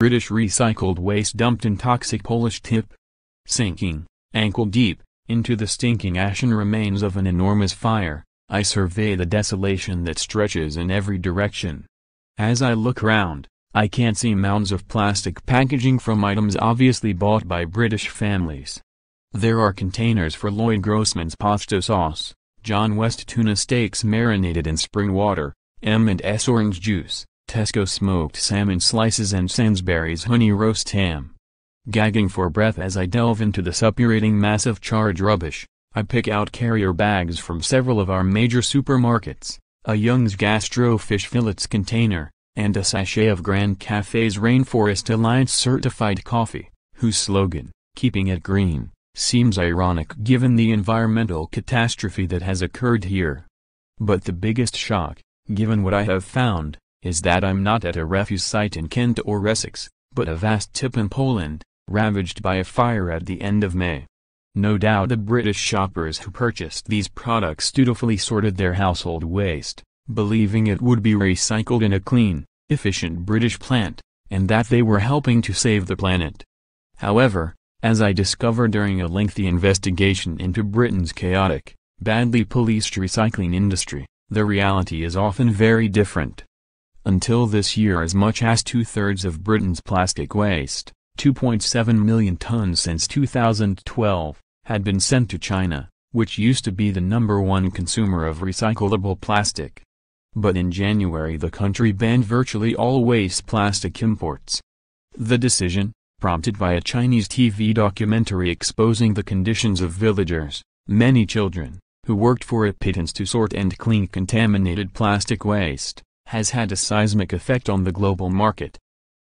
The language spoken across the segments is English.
British recycled waste dumped in toxic Polish tip. Sinking, ankle deep, into the stinking ashen remains of an enormous fire, I survey the desolation that stretches in every direction. As I look round, I can not see mounds of plastic packaging from items obviously bought by British families. There are containers for Lloyd Grossman's pasta sauce, John West tuna steaks marinated in spring water, M&S orange juice, Tesco smoked salmon slices and Sainsbury's honey roast ham. Gagging for breath as I delve into the suppurating mass of charred rubbish, I pick out carrier bags from several of our major supermarkets, a Young's Gastro fish fillets container, and a sachet of Grand Cafe's Rainforest Alliance certified coffee, whose slogan, keeping it green, seems ironic given the environmental catastrophe that has occurred here. But the biggest shock, given what I have found, is that I'm not at a refuse site in Kent or Essex, but a vast tip in Poland, ravaged by a fire at the end of May. No doubt the British shoppers who purchased these products dutifully sorted their household waste, believing it would be recycled in a clean, efficient British plant, and that they were helping to save the planet. However, as I discovered during a lengthy investigation into Britain's chaotic, badly policed recycling industry, the reality is often very different. Until this year as much as two-thirds of Britain's plastic waste, 2.7 million tons since 2012, had been sent to China, which used to be the number one consumer of recyclable plastic. But in January the country banned virtually all waste plastic imports. The decision, prompted by a Chinese TV documentary exposing the conditions of villagers, many children, who worked for a pittance to sort and clean contaminated plastic waste, has had a seismic effect on the global market.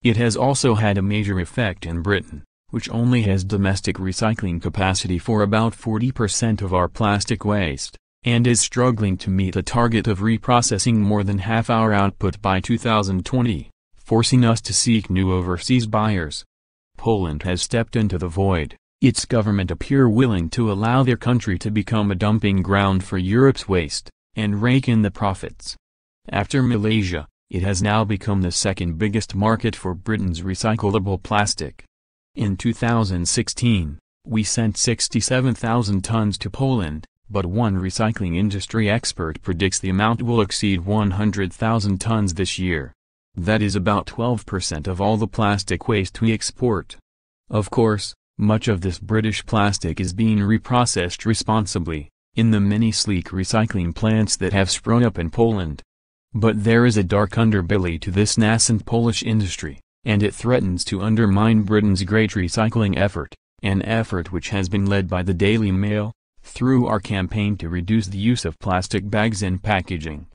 It has also had a major effect in Britain, which only has domestic recycling capacity for about 40% of our plastic waste, and is struggling to meet a target of reprocessing more than half our output by 2020, forcing us to seek new overseas buyers. Poland has stepped into the void, its government appear willing to allow their country to become a dumping ground for Europe's waste, and rake in the profits. After Malaysia, it has now become the second biggest market for Britain's recyclable plastic. In 2016, we sent 67,000 tons to Poland, but one recycling industry expert predicts the amount will exceed 100,000 tons this year. That is about 12% of all the plastic waste we export. Of course, much of this British plastic is being reprocessed responsibly, in the many sleek recycling plants that have sprung up in Poland. But there is a dark underbelly to this nascent Polish industry, and it threatens to undermine Britain's great recycling effort, an effort which has been led by the Daily Mail, through our campaign to reduce the use of plastic bags and packaging.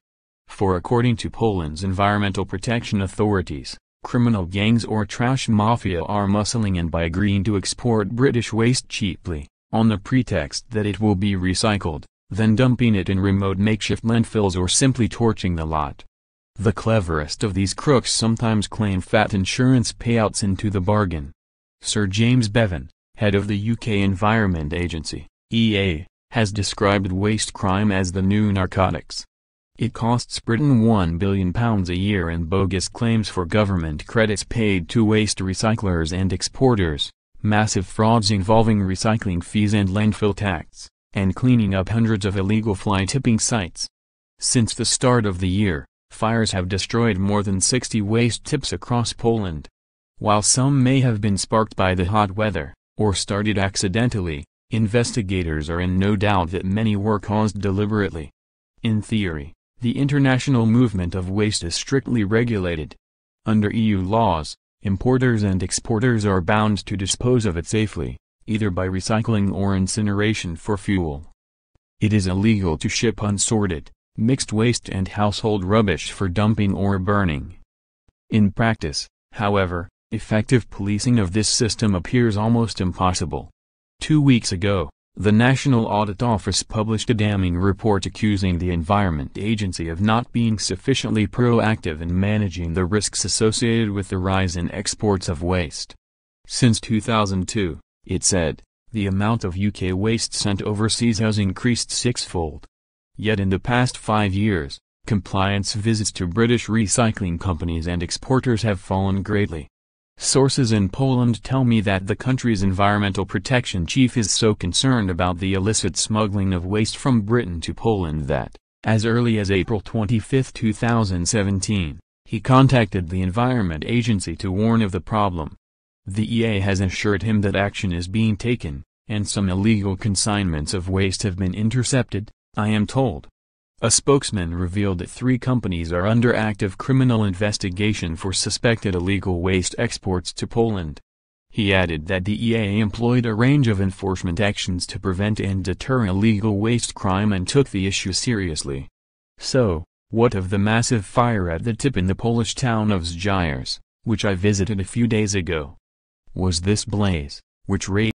For according to Poland's environmental protection authorities, criminal gangs or trash mafia are muscling in by agreeing to export British waste cheaply, on the pretext that it will be recycled then dumping it in remote makeshift landfills or simply torching the lot. The cleverest of these crooks sometimes claim fat insurance payouts into the bargain. Sir James Bevan, head of the UK Environment Agency, EA, has described waste crime as the new narcotics. It costs Britain £1 billion a year in bogus claims for government credits paid to waste recyclers and exporters, massive frauds involving recycling fees and landfill tax and cleaning up hundreds of illegal fly tipping sites. Since the start of the year, fires have destroyed more than 60 waste tips across Poland. While some may have been sparked by the hot weather, or started accidentally, investigators are in no doubt that many were caused deliberately. In theory, the international movement of waste is strictly regulated. Under EU laws, importers and exporters are bound to dispose of it safely either by recycling or incineration for fuel. It is illegal to ship unsorted, mixed waste and household rubbish for dumping or burning. In practice, however, effective policing of this system appears almost impossible. Two weeks ago, the National Audit Office published a damning report accusing the Environment Agency of not being sufficiently proactive in managing the risks associated with the rise in exports of waste. Since 2002, it said, the amount of UK waste sent overseas has increased sixfold. Yet in the past five years, compliance visits to British recycling companies and exporters have fallen greatly. Sources in Poland tell me that the country's environmental protection chief is so concerned about the illicit smuggling of waste from Britain to Poland that, as early as April 25, 2017, he contacted the Environment Agency to warn of the problem. The EA has assured him that action is being taken, and some illegal consignments of waste have been intercepted, I am told. A spokesman revealed that three companies are under active criminal investigation for suspected illegal waste exports to Poland. He added that the EA employed a range of enforcement actions to prevent and deter illegal waste crime and took the issue seriously. So, what of the massive fire at the tip in the Polish town of Zgyres, which I visited a few days ago? was this blaze, which raged